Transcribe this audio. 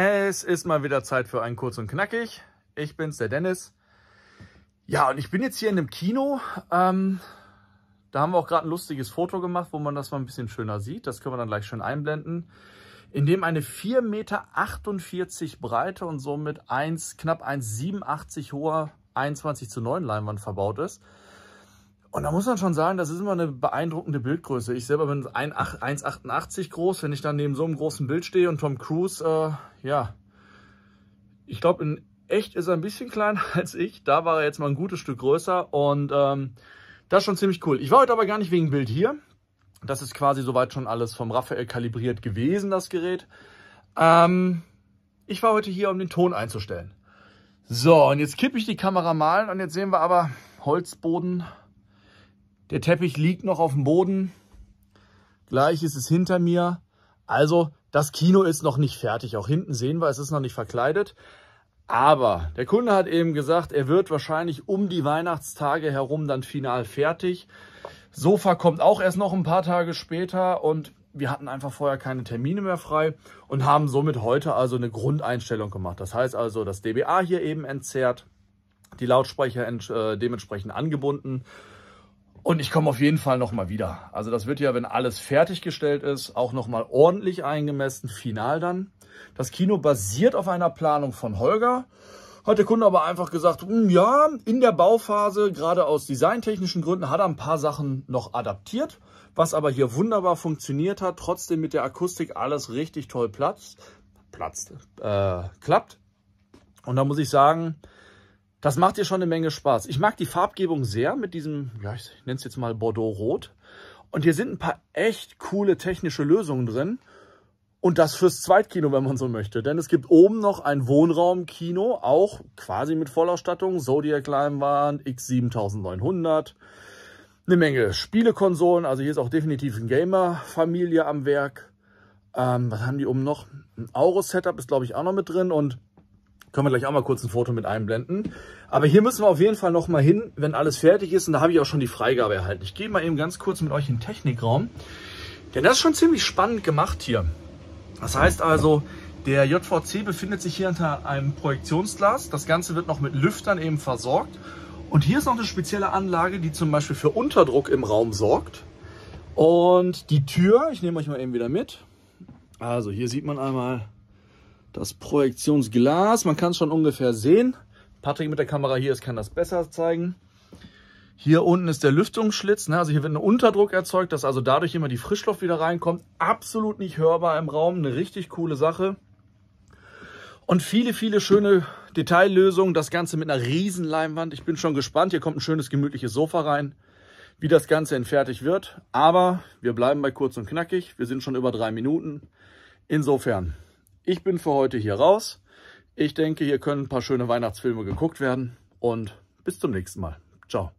Es ist mal wieder Zeit für einen Kurz und Knackig. Ich bin's, der Dennis. Ja, und ich bin jetzt hier in einem Kino. Ähm, da haben wir auch gerade ein lustiges Foto gemacht, wo man das mal ein bisschen schöner sieht. Das können wir dann gleich schön einblenden. In dem eine 4,48 Meter breite und somit 1, knapp 1,87 hoher 21 zu 9 Leinwand verbaut ist. Und da muss man schon sagen, das ist immer eine beeindruckende Bildgröße. Ich selber bin 1,88 groß. Wenn ich dann neben so einem großen Bild stehe und Tom Cruise, äh, ja, ich glaube, in echt ist er ein bisschen kleiner als ich. Da war er jetzt mal ein gutes Stück größer und ähm, das ist schon ziemlich cool. Ich war heute aber gar nicht wegen Bild hier. Das ist quasi soweit schon alles vom Raphael kalibriert gewesen, das Gerät. Ähm, ich war heute hier, um den Ton einzustellen. So, und jetzt kippe ich die Kamera mal und jetzt sehen wir aber Holzboden, der Teppich liegt noch auf dem Boden. Gleich ist es hinter mir. Also das Kino ist noch nicht fertig. Auch hinten sehen wir, es ist noch nicht verkleidet. Aber der Kunde hat eben gesagt, er wird wahrscheinlich um die Weihnachtstage herum dann final fertig. Sofa kommt auch erst noch ein paar Tage später und wir hatten einfach vorher keine Termine mehr frei und haben somit heute also eine Grundeinstellung gemacht. Das heißt also, das DBA hier eben entzerrt, die Lautsprecher äh, dementsprechend angebunden und ich komme auf jeden Fall nochmal wieder. Also das wird ja, wenn alles fertiggestellt ist, auch nochmal ordentlich eingemessen, final dann. Das Kino basiert auf einer Planung von Holger. Hat der Kunde aber einfach gesagt, hm, ja, in der Bauphase, gerade aus designtechnischen Gründen, hat er ein paar Sachen noch adaptiert. Was aber hier wunderbar funktioniert hat, trotzdem mit der Akustik alles richtig toll platzt, platzt äh, klappt. Und da muss ich sagen, das macht dir schon eine Menge Spaß. Ich mag die Farbgebung sehr mit diesem, ja, ich nenne es jetzt mal Bordeaux-Rot. Und hier sind ein paar echt coole technische Lösungen drin. Und das fürs Zweitkino, wenn man so möchte. Denn es gibt oben noch ein Wohnraumkino, auch quasi mit Vollausstattung. Zodiac Leinwand, X7900. Eine Menge Spielekonsolen. Also hier ist auch definitiv eine Gamer-Familie am Werk. Ähm, was haben die oben noch? Ein Auro-Setup ist, glaube ich, auch noch mit drin. Und können wir gleich auch mal kurz ein Foto mit einblenden. Aber hier müssen wir auf jeden Fall noch mal hin, wenn alles fertig ist. Und da habe ich auch schon die Freigabe erhalten. Ich gehe mal eben ganz kurz mit euch in den Technikraum. Denn das ist schon ziemlich spannend gemacht hier. Das heißt also, der JVC befindet sich hier hinter einem Projektionsglas. Das Ganze wird noch mit Lüftern eben versorgt. Und hier ist noch eine spezielle Anlage, die zum Beispiel für Unterdruck im Raum sorgt. Und die Tür, ich nehme euch mal eben wieder mit. Also hier sieht man einmal das Projektionsglas. Man kann es schon ungefähr sehen. Patrick mit der Kamera hier ist, kann das besser zeigen. Hier unten ist der Lüftungsschlitz, ne? also hier wird ein Unterdruck erzeugt, dass also dadurch immer die Frischluft wieder reinkommt. Absolut nicht hörbar im Raum, eine richtig coole Sache. Und viele, viele schöne Detaillösungen, das Ganze mit einer riesen Leinwand. Ich bin schon gespannt, hier kommt ein schönes, gemütliches Sofa rein, wie das Ganze in fertig wird. Aber wir bleiben bei kurz und knackig, wir sind schon über drei Minuten. Insofern, ich bin für heute hier raus. Ich denke, hier können ein paar schöne Weihnachtsfilme geguckt werden und bis zum nächsten Mal. Ciao.